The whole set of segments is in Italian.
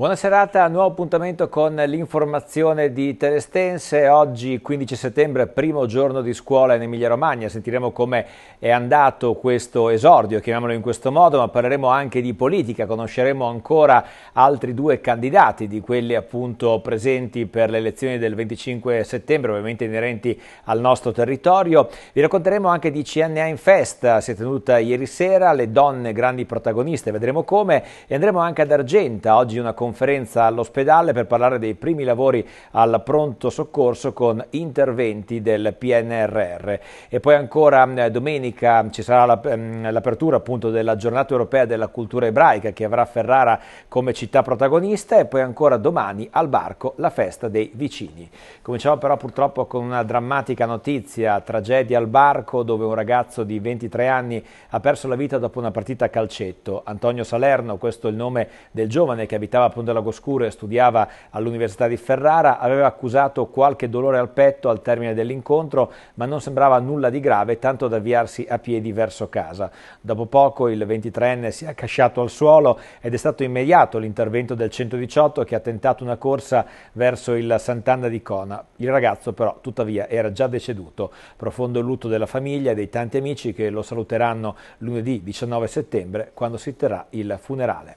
Buona serata, nuovo appuntamento con l'informazione di Telestense. Oggi 15 settembre, primo giorno di scuola in Emilia Romagna. Sentiremo come è andato questo esordio, chiamiamolo in questo modo, ma parleremo anche di politica. Conosceremo ancora altri due candidati di quelli appunto presenti per le elezioni del 25 settembre, ovviamente inerenti al nostro territorio. Vi racconteremo anche di CNA in festa, si è tenuta ieri sera, le donne grandi protagoniste, vedremo come. E andremo anche ad Argenta, oggi una conferenza videoconferenza all'ospedale per parlare dei primi lavori al pronto soccorso con interventi del PNRR. E poi ancora mm, domenica mm, ci sarà mm, l'apertura appunto della giornata europea della cultura ebraica che avrà Ferrara come città protagonista e poi ancora domani al barco la festa dei vicini. Cominciamo però purtroppo con una drammatica notizia, tragedia al barco dove un ragazzo di 23 anni ha perso la vita dopo una partita a calcetto. Antonio Salerno, questo è il nome del giovane che abitava Ponte Lagoscuro studiava all'Università di Ferrara, aveva accusato qualche dolore al petto al termine dell'incontro, ma non sembrava nulla di grave, tanto da avviarsi a piedi verso casa. Dopo poco il 23enne si è accasciato al suolo ed è stato immediato l'intervento del 118 che ha tentato una corsa verso il Sant'Anna di Cona. Il ragazzo però tuttavia era già deceduto. Profondo lutto della famiglia e dei tanti amici che lo saluteranno lunedì 19 settembre quando si terrà il funerale.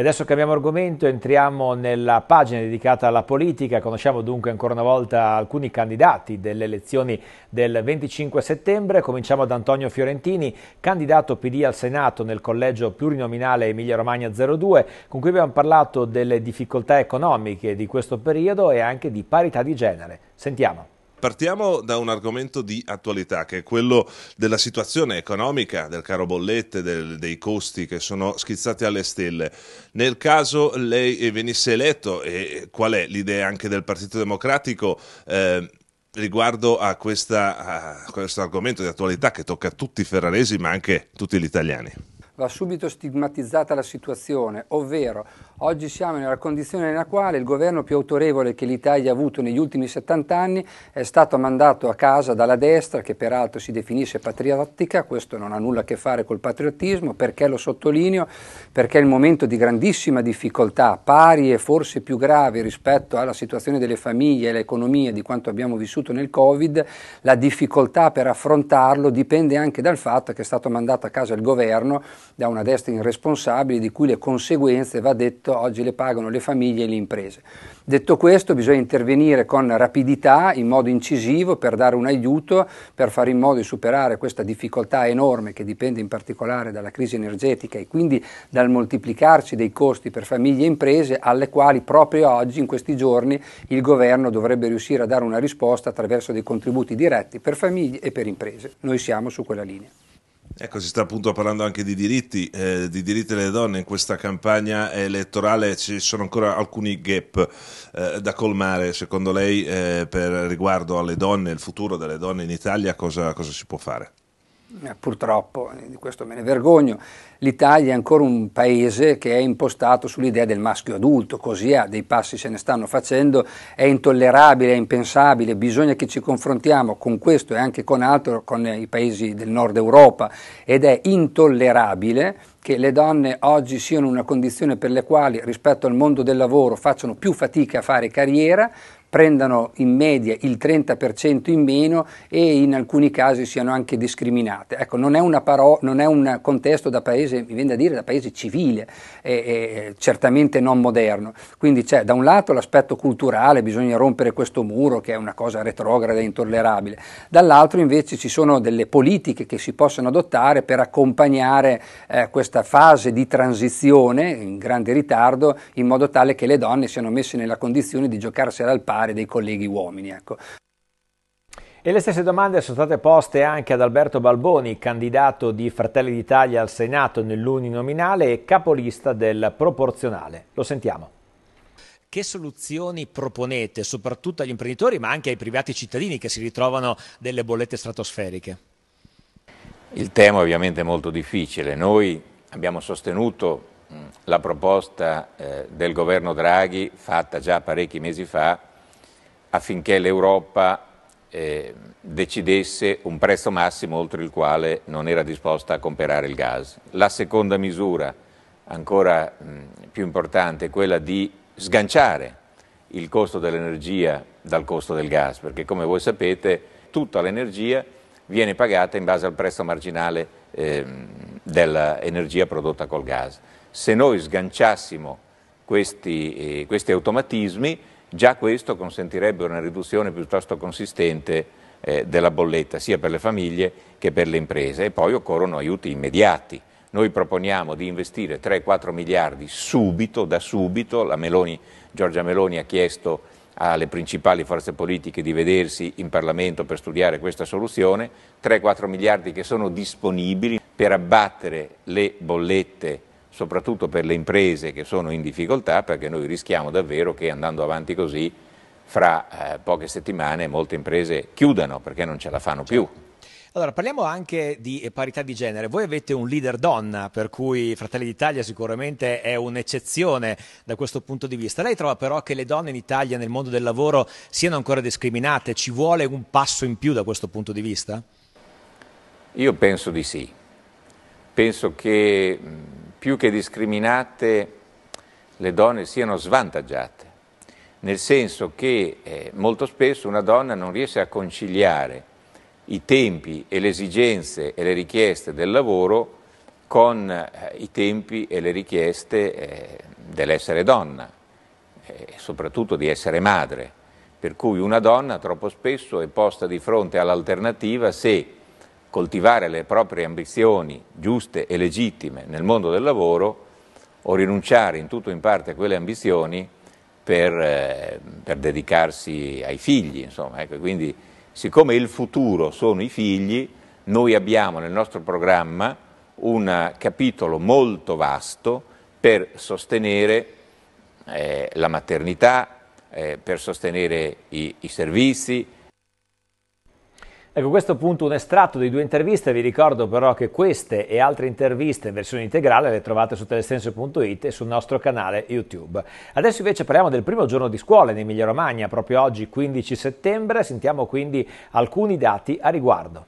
E adesso cambiamo argomento, entriamo nella pagina dedicata alla politica, conosciamo dunque ancora una volta alcuni candidati delle elezioni del 25 settembre, cominciamo da Antonio Fiorentini, candidato PD al Senato nel collegio plurinominale Emilia Romagna 02, con cui abbiamo parlato delle difficoltà economiche di questo periodo e anche di parità di genere. Sentiamo. Partiamo da un argomento di attualità che è quello della situazione economica, del caro bollette, del, dei costi che sono schizzati alle stelle. Nel caso lei venisse eletto, e qual è l'idea anche del Partito Democratico? Eh, riguardo a, questa, a questo argomento di attualità che tocca tutti i ferraresi ma anche tutti gli italiani va subito stigmatizzata la situazione, ovvero Oggi siamo nella condizione nella quale il governo più autorevole che l'Italia ha avuto negli ultimi 70 anni è stato mandato a casa dalla destra, che peraltro si definisce patriottica, questo non ha nulla a che fare col patriottismo, perché lo sottolineo? Perché il momento di grandissima difficoltà, pari e forse più grave rispetto alla situazione delle famiglie e l'economia di quanto abbiamo vissuto nel Covid, la difficoltà per affrontarlo dipende anche dal fatto che è stato mandato a casa il governo da una destra irresponsabile di cui le conseguenze, va detto, diretto, oggi le pagano le famiglie e le imprese. Detto questo bisogna intervenire con rapidità, in modo incisivo, per dare un aiuto, per fare in modo di superare questa difficoltà enorme che dipende in particolare dalla crisi energetica e quindi dal moltiplicarsi dei costi per famiglie e imprese alle quali proprio oggi, in questi giorni, il governo dovrebbe riuscire a dare una risposta attraverso dei contributi diretti per famiglie e per imprese. Noi siamo su quella linea. Ecco, si sta appunto parlando anche di diritti, eh, di diritti delle donne. In questa campagna elettorale ci sono ancora alcuni gap eh, da colmare. Secondo lei, eh, per riguardo alle donne, il futuro delle donne in Italia, cosa, cosa si può fare? Eh, purtroppo, eh, di questo me ne vergogno, l'Italia è ancora un paese che è impostato sull'idea del maschio adulto, così ha, dei passi se ne stanno facendo, è intollerabile, è impensabile, bisogna che ci confrontiamo con questo e anche con altro, con i paesi del nord Europa ed è intollerabile che le donne oggi siano in una condizione per le quali rispetto al mondo del lavoro facciano più fatica a fare carriera, prendano in media il 30% in meno e in alcuni casi siano anche discriminate. Ecco, non è, paro- non è un contesto da paese, mi viene da dire, da paese civile, eh, eh, certamente non moderno. Quindi c'è da un lato l'aspetto culturale, bisogna rompere questo muro che è una cosa retrograda e intollerabile, dall'altro invece ci sono delle politiche che si possono adottare per accompagnare eh, questa fase di transizione in grande ritardo in modo tale che le donne siano messe nella condizione di giocarsela al pari parlamentari, dei colleghi uomini. Ecco. E le stesse domande sono state poste anche ad Alberto Balboni, candidato di Fratelli d'Italia al Senato nell'uninominale e capolista del proporzionale. Lo sentiamo che soluzioni proponete soprattutto agli imprenditori ma anche ai privati cittadini che si ritrovano delle bollette stratosferiche? Il tema ovviamente è molto difficile. Noi abbiamo sostenuto la proposta eh, del governo Draghi fatta già parecchi mesi fa affinché l'Europa eh, decidesse un prezzo massimo oltre il quale non era disposta a comprare il gas. La seconda misura, ancora mh, più importante, è quella di sganciare il costo dell'energia dal costo del gas, perché come voi sapete tutta l'energia viene pagata in base al prezzo marginale eh, dell'energia prodotta col gas. Se noi sganciassimo questi, eh, questi automatismi Già questo consentirebbe una riduzione piuttosto consistente eh, della bolletta sia per le famiglie che per le imprese e poi occorrono aiuti immediati. Noi proponiamo di investire 3-4 miliardi subito, da subito, Meloni, Giorgia Meloni ha chiesto alle principali forze politiche di vedersi in Parlamento per studiare questa soluzione, 3-4 miliardi che sono disponibili per abbattere le bollette soprattutto per le imprese che sono in difficoltà, perché noi rischiamo davvero che andando avanti così, fra eh, poche settimane molte imprese chiudano perché non ce la fanno più. Certo. Allora, parliamo anche di parità di genere. Voi avete un leader donna, per cui Fratelli d'Italia sicuramente è un'eccezione da questo punto di vista. Lei trova però che le donne in Italia nel mondo del lavoro siano ancora discriminate? Ci vuole un passo in più da questo punto di vista? Io penso di sì. Penso che più che discriminate le donne siano svantaggiate, nel senso che eh, molto spesso una donna non riesce a conciliare i tempi e le esigenze e le richieste del lavoro con eh, i tempi e le richieste eh, dell'essere donna, e eh, soprattutto di essere madre, per cui una donna troppo spesso è posta di fronte all'alternativa se coltivare le proprie ambizioni giuste e legittime nel mondo del lavoro o rinunciare in tutto o in parte a quelle ambizioni per, eh, per dedicarsi ai figli. Insomma, ecco, quindi, siccome il futuro sono i figli, noi abbiamo nel nostro programma un capitolo molto vasto per sostenere eh, la maternità, eh, per sostenere i, i servizi, Ecco, questo appunto un estratto di due interviste, vi ricordo però che queste e altre interviste in versione integrale le trovate su telesense.it e sul nostro canale YouTube. Adesso invece parliamo del primo giorno di scuola in Emilia Romagna, proprio oggi 15 settembre, sentiamo quindi alcuni dati a riguardo.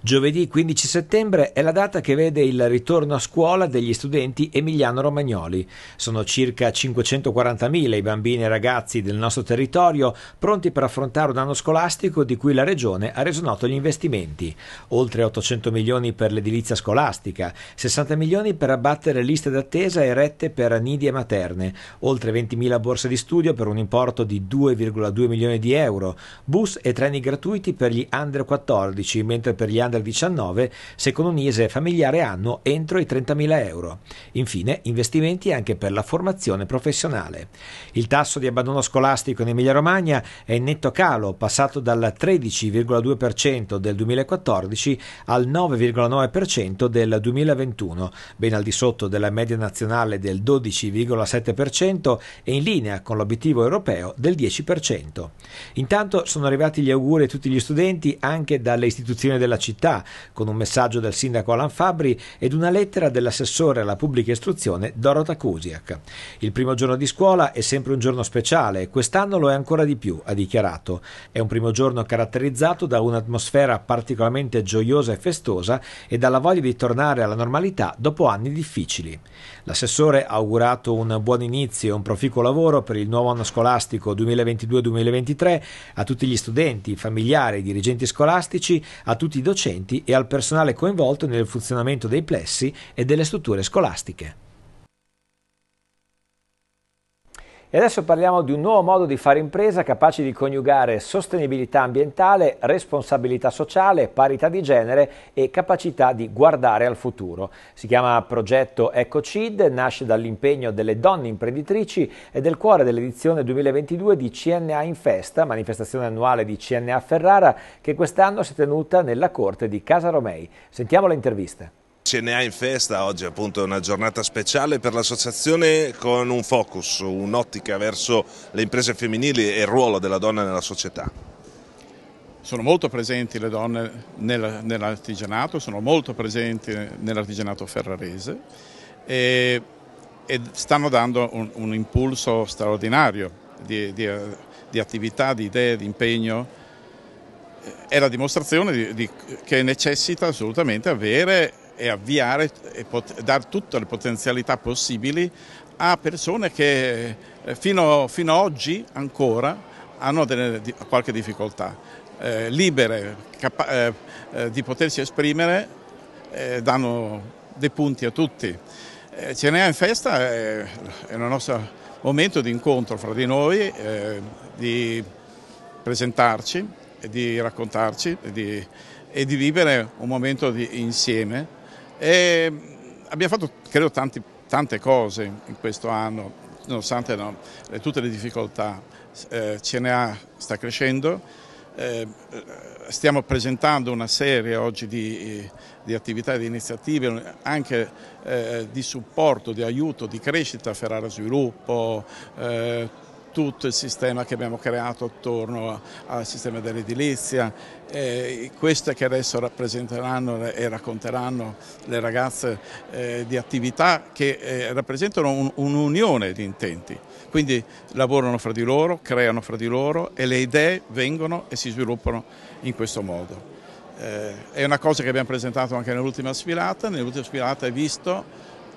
Giovedì 15 settembre è la data che vede il ritorno a scuola degli studenti emiliano-romagnoli. Sono circa 540.000 i bambini e ragazzi del nostro territorio pronti per affrontare un anno scolastico di cui la Regione ha reso noto gli investimenti. Oltre 800 milioni per l'edilizia scolastica, 60 milioni per abbattere liste d'attesa e rette per nidi e materne, oltre 20.000 borse di studio per un importo di 2,2 milioni di euro, bus e treni gratuiti per gli under 14, mentre per gli under under 19 se con un ISE familiare annuo entro i 30.000 euro. Infine, investimenti anche per la formazione professionale. Il tasso di abbandono scolastico in Emilia-Romagna è in netto calo, passato dal 13,2% del 2014 al 9,9% del 2021, ben al di sotto della media nazionale del 12,7% e in linea con l'obiettivo europeo del 10%. Intanto sono arrivati gli auguri a tutti gli studenti anche dalle istituzioni della città città, con un messaggio del sindaco Alan Fabri ed una lettera dell'assessore alla pubblica istruzione Dorota Kusiak. Il primo giorno di scuola è sempre un giorno speciale quest'anno lo è ancora di più, ha dichiarato. È un primo giorno caratterizzato da un'atmosfera particolarmente gioiosa e festosa e dalla voglia di tornare alla normalità dopo anni difficili. L'assessore ha augurato un buon inizio e un proficuo lavoro per il nuovo anno scolastico 2022-2023 a tutti gli studenti, familiari, dirigenti scolastici, a tutti i docenti docenti e al personale coinvolto nel funzionamento dei plessi e delle strutture scolastiche. E adesso parliamo di un nuovo modo di fare impresa capace di coniugare sostenibilità ambientale, responsabilità sociale, parità di genere e capacità di guardare al futuro. Si chiama progetto EcoCid, nasce dall'impegno delle donne imprenditrici ed è il cuore dell'edizione 2022 di CNA in Festa, manifestazione annuale di CNA Ferrara, che quest'anno si è tenuta nella corte di Casa Romei. Sentiamo le interviste. CNA in festa, oggi appunto è una giornata speciale per l'associazione con un focus, un'ottica verso le imprese femminili e il ruolo della donna nella società. Sono molto presenti le donne nell'artigianato, sono molto presenti nell'artigianato ferrarese e, e, stanno dando un, un impulso straordinario di, di, di attività, di idee, di impegno è la dimostrazione di, di, che necessita assolutamente avere e avviare e pot- dare tutte le potenzialità possibili a persone che eh, fino, fino ad oggi ancora hanno delle, qualche difficoltà, eh, libere capa- eh, eh, di potersi esprimere, eh, danno dei punti a tutti. Eh, Cenea in Festa eh, è, è il nostro momento di incontro fra di noi, di presentarci, di raccontarci e di, e di vivere un momento di, insieme e mm, abbiamo fatto, credo, tanti, tante cose in questo anno, nonostante no, tutte le difficoltà. Eh, CNA sta crescendo, eh, eh, stiamo presentando una serie oggi di, eh, di attività e di iniziative anche eh, di supporto, di aiuto, di crescita a Ferrara Sviluppo, eh, tutto il sistema che abbiamo creato attorno al sistema dell'edilizia, eh, queste che adesso rappresenteranno e racconteranno le ragazze eh, di attività che eh, rappresentano un'unione un di intenti, quindi lavorano fra di loro, creano fra di loro e le idee vengono e si sviluppano in questo modo. Eh, è una cosa che abbiamo presentato anche nell'ultima sfilata, nell'ultima sfilata hai visto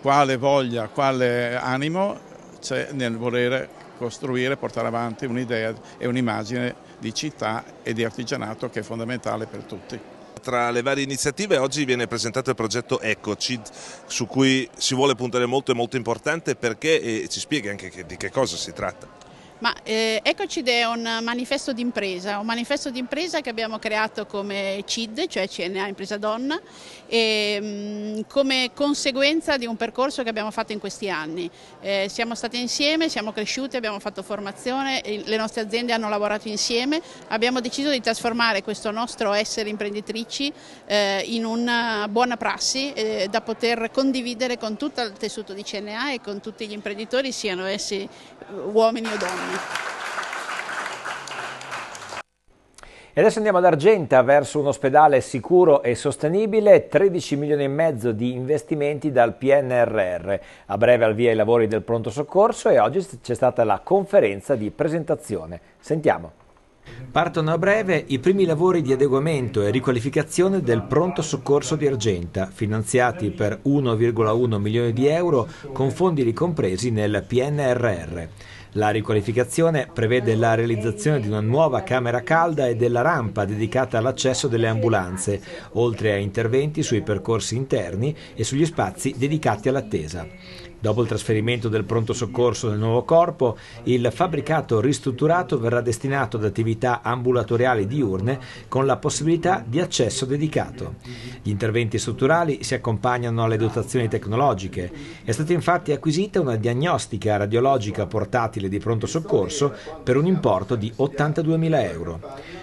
quale voglia, quale animo c'è nel volere costruire, portare avanti un'idea e un'immagine di città e di artigianato che è fondamentale per tutti. Tra le varie iniziative oggi viene presentato il progetto EcoCid su cui si vuole puntare molto è molto importante perché ci spiega anche di che cosa si tratta. Ma eh, Ecoci è un manifesto d'impresa, un manifesto d'impresa che abbiamo creato come CID, cioè CNA Impresa Donna, e, ehm, mh, come conseguenza di un percorso che abbiamo fatto in questi anni. Eh, siamo state insieme, siamo cresciute, abbiamo fatto formazione, le nostre aziende hanno lavorato insieme, abbiamo deciso di trasformare questo nostro essere imprenditrici eh, in una buona prassi eh, da poter condividere con tutto il tessuto di CNA e con tutti gli imprenditori, siano essi eh, uomini o donne. E adesso andiamo ad Argenta verso un ospedale sicuro e sostenibile, 13 milioni e mezzo di investimenti dal PNRR. A breve al via i lavori del pronto soccorso e oggi c'è stata la conferenza di presentazione. Sentiamo. Partono a breve i primi lavori di adeguamento e riqualificazione del pronto soccorso di Argenta, finanziati per 1,1 milioni di euro con fondi ricompresi nel PNRR. La riqualificazione prevede la realizzazione di una nuova camera calda e della rampa dedicata all'accesso delle ambulanze, oltre a interventi sui percorsi interni e sugli spazi dedicati all'attesa. Dopo il trasferimento del pronto soccorso nel nuovo corpo, il fabbricato ristrutturato verrà destinato ad attività ambulatoriali diurne con la possibilità di accesso dedicato. Gli interventi strutturali si accompagnano alle dotazioni tecnologiche. È stata infatti acquisita una diagnostica radiologica portatile di pronto soccorso per un importo di 82.000 euro.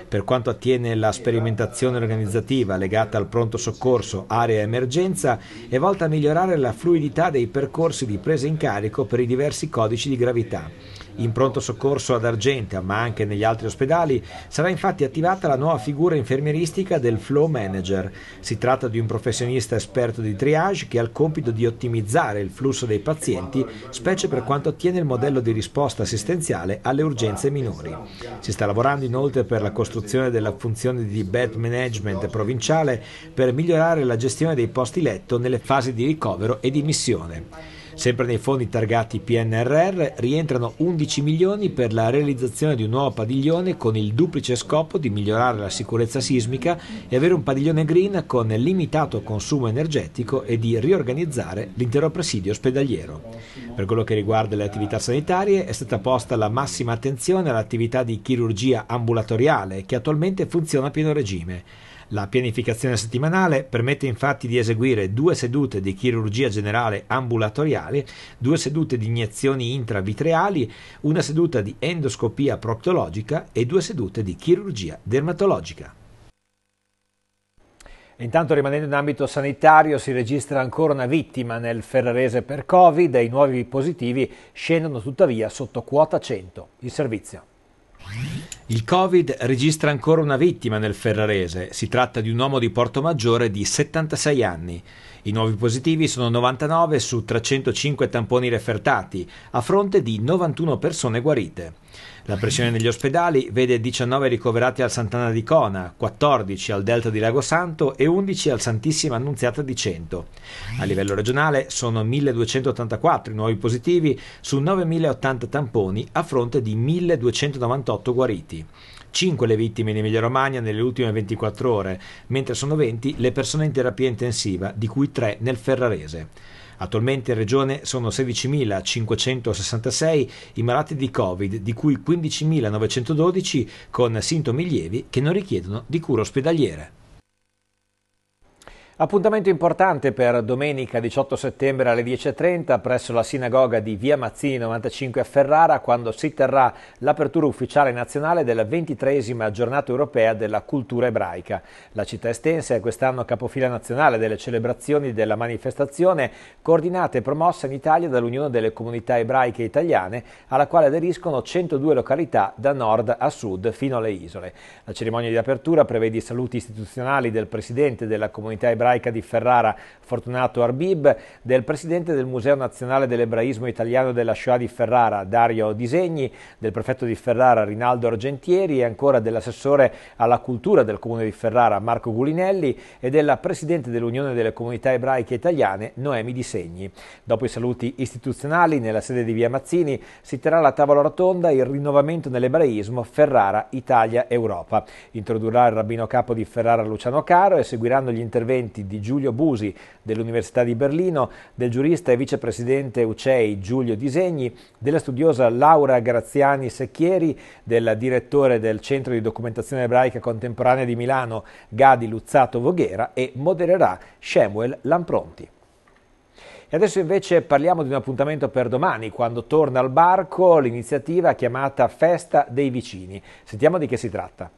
Per quanto attiene la sperimentazione organizzativa legata al pronto soccorso, area emergenza, è volta a migliorare la fluidità dei percorsi di presa in carico per i diversi codici di gravità. In pronto soccorso ad Argentea, ma anche negli altri ospedali, sarà infatti attivata la nuova figura infermieristica del flow manager. Si tratta di un professionista esperto di triage che ha il compito di ottimizzare il flusso dei pazienti, specie per quanto attiene il modello di risposta assistenziale alle urgenze minori. Si sta lavorando inoltre per la costruzione della funzione di bed management provinciale per migliorare la gestione dei posti letto nelle fasi di ricovero e di missione. Sempre nei fondi targati PNRR rientrano 11 milioni per la realizzazione di un nuovo padiglione con il duplice scopo di migliorare la sicurezza sismica e avere un padiglione green con limitato consumo energetico e di riorganizzare l'intero presidio ospedaliero. Per quello che riguarda le attività sanitarie è stata posta la massima attenzione all'attività di chirurgia ambulatoriale che attualmente funziona a pieno regime. La pianificazione settimanale permette infatti di eseguire due sedute di chirurgia generale ambulatoriale, due sedute di iniezioni intravitreali, una seduta di endoscopia proctologica e due sedute di chirurgia dermatologica. Intanto rimanendo in ambito sanitario si registra ancora una vittima nel Ferrarese per Covid e i nuovi positivi scendono tuttavia sotto quota 100. Il servizio. Il Covid registra ancora una vittima nel Ferrarese. Si tratta di un uomo di Porto Maggiore di 76 anni. I nuovi positivi sono 99 su 305 tamponi refertati, a fronte di 91 persone guarite. La pressione negli ospedali vede 19 ricoverati al Sant'Anna di Cona, 14 al Delta di Lago Santo e 11 al Santissima Annunziata di Cento. A livello regionale sono 1284 i nuovi positivi su 9080 tamponi a fronte di 1298 guariti. 5 le vittime in Emilia-Romagna nelle ultime 24 ore, mentre sono 20 le persone in terapia intensiva, di cui 3 nel Ferrarese. Attualmente in regione sono 16.566 i malati di Covid, di cui 15.912 con sintomi lievi che non richiedono di cure ospedaliere. Appuntamento importante per domenica 18 settembre alle 10.30 presso la sinagoga di Via Mazzini 95 a Ferrara quando si terrà l'apertura ufficiale nazionale della ventitresima giornata europea della cultura ebraica. La città estense è quest'anno capofila nazionale delle celebrazioni della manifestazione coordinata e promossa in Italia dall'Unione delle Comunità Ebraiche Italiane alla quale aderiscono 102 località da nord a sud fino alle isole. La cerimonia di apertura prevede i saluti istituzionali del Presidente della Comunità Ebraica ebraica di Ferrara, Fortunato Arbib, del presidente del Museo Nazionale dell'Ebraismo Italiano della Shoah di Ferrara, Dario Disegni, del prefetto di Ferrara, Rinaldo Argentieri e ancora dell'assessore alla cultura del comune di Ferrara, Marco Gulinelli e della presidente dell'Unione delle Comunità Ebraiche Italiane, Noemi Disegni. Dopo i saluti istituzionali, nella sede di Via Mazzini, si terrà la tavola rotonda Il rinnovamento nell'ebraismo Ferrara, Italia, Europa. Introdurrà il rabbino capo di Ferrara Luciano Caro e seguiranno gli interventi documenti di Giulio Busi dell'Università di Berlino, del giurista e vicepresidente UCEI Giulio Disegni, della studiosa Laura Graziani Secchieri, del direttore del Centro di Documentazione Ebraica Contemporanea di Milano Gadi Luzzato Voghera e modererà Samuel Lampronti. E adesso invece parliamo di un appuntamento per domani, quando torna al barco l'iniziativa chiamata Festa dei Vicini. Sentiamo di che si tratta.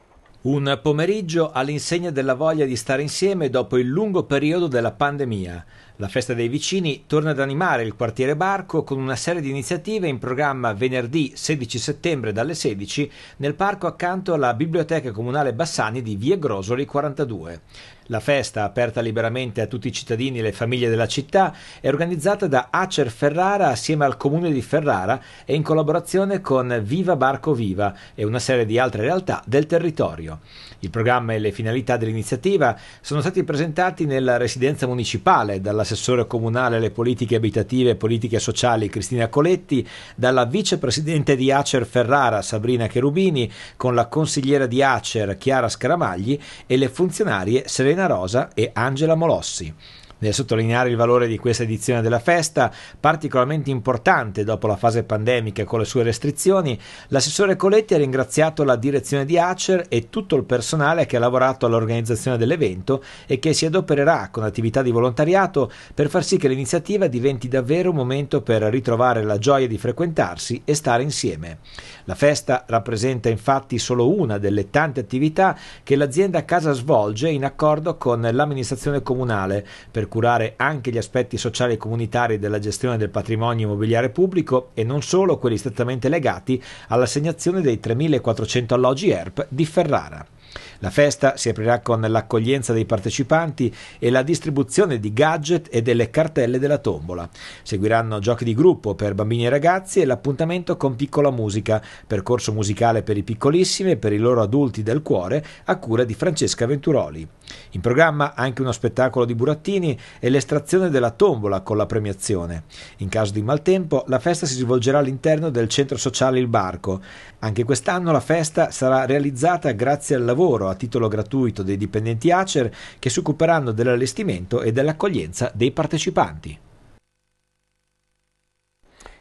Un pomeriggio all'insegna della voglia di stare insieme dopo il lungo periodo della pandemia. La festa dei vicini torna ad animare il quartiere Barco con una serie di iniziative in programma venerdì 16 settembre dalle 16 nel parco accanto alla Biblioteca Comunale Bassani di Via Grosoli 42. La festa, aperta liberamente a tutti i cittadini e le famiglie della città, è organizzata da Acer Ferrara assieme al Comune di Ferrara e in collaborazione con Viva Barco Viva e una serie di altre realtà del territorio. Il programma e le finalità dell'iniziativa sono stati presentati nella residenza municipale dall'assessore comunale alle politiche abitative e politiche sociali Cristina Coletti, dalla vicepresidente di Acer Ferrara Sabrina Cherubini, con la consigliera di Acer Chiara Scaramagli e le funzionarie Serena Rosa e Angela Molossi. Nel sottolineare il valore di questa edizione della festa, particolarmente importante dopo la fase pandemica con le sue restrizioni, l'assessore Coletti ha ringraziato la direzione di Acer e tutto il personale che ha lavorato all'organizzazione dell'evento e che si adopererà con attività di volontariato per far sì che l'iniziativa diventi davvero un momento per ritrovare la gioia di frequentarsi e stare insieme. La festa rappresenta infatti solo una delle tante attività che l'azienda a casa svolge in accordo con l'amministrazione comunale, per curare anche gli aspetti sociali e comunitari della gestione del patrimonio immobiliare pubblico e non solo quelli strettamente legati all'assegnazione dei 3.400 alloggi ERP di Ferrara. La festa si aprirà con l'accoglienza dei partecipanti e la distribuzione di gadget e delle cartelle della tombola. Seguiranno giochi di gruppo per bambini e ragazzi e l'appuntamento con piccola musica, percorso musicale per i piccolissimi e per i loro adulti del cuore a cura di Francesca Venturoli. In programma anche uno spettacolo di burattini e l'estrazione della tombola con la premiazione. In caso di maltempo, la festa si svolgerà all'interno del centro sociale Il Barco. Anche quest'anno la festa sarà realizzata grazie al lavoro lavoro a titolo gratuito dei dipendenti ACER che si occuperanno dell'allestimento e dell'accoglienza dei partecipanti.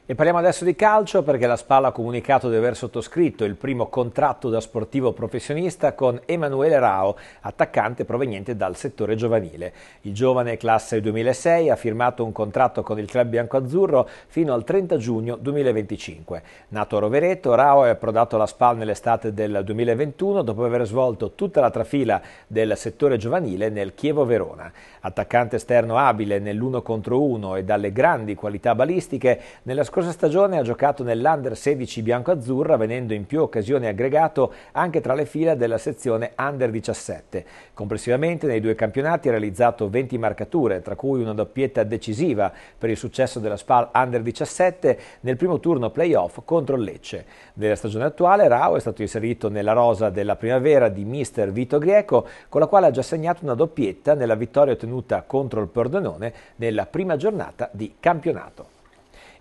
E parliamo adesso di calcio perché la Spalla ha comunicato di aver sottoscritto il primo contratto da sportivo professionista con Emanuele Rao, attaccante proveniente dal settore giovanile. Il giovane classe 2006 ha firmato un contratto con il club biancoazzurro fino al 30 giugno 2025. Nato a Rovereto, Rao è approdato alla Spalla nell'estate del 2021 dopo aver svolto tutta la trafila del settore giovanile nel Chievo Verona. Attaccante esterno abile nell'1 contro 1 e dalle grandi qualità balistiche, nella scorsa scorsa stagione ha giocato nell'Under 16 bianco-azzurra, venendo in più occasioni aggregato anche tra le fila della sezione Under 17. Complessivamente nei due campionati ha realizzato 20 marcature, tra cui una doppietta decisiva per il successo della SPAL Under 17 nel primo turno playoff contro Lecce. Nella stagione attuale Rao è stato inserito nella rosa della primavera di mister Vito Greco, con la quale ha già segnato una doppietta nella vittoria ottenuta contro il Pordenone nella prima giornata di campionato.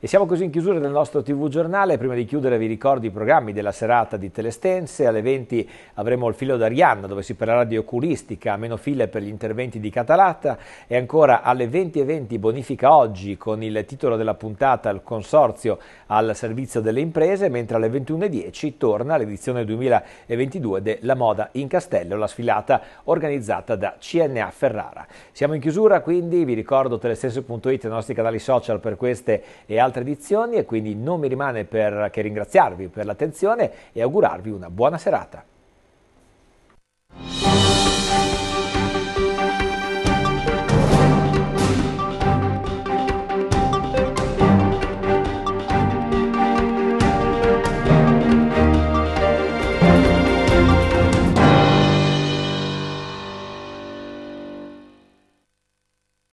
E siamo così in chiusura del nostro TV giornale. Prima di chiudere vi ricordo i programmi della serata di Telestense. Alle 20 avremo il filo d'Arianna dove si parlerà di oculistica, meno file per gli interventi di Catalata e ancora alle 20.20 bonifica oggi con il titolo della puntata Il consorzio al servizio delle imprese, mentre alle 21.10 torna l'edizione 2022 della moda in Castello, la sfilata organizzata da CNA Ferrara. Siamo in chiusura quindi, vi ricordo telestense.it, e i nostri canali social per queste e altre altre edizioni e quindi non mi rimane per che ringraziarvi per l'attenzione e augurarvi una buona serata.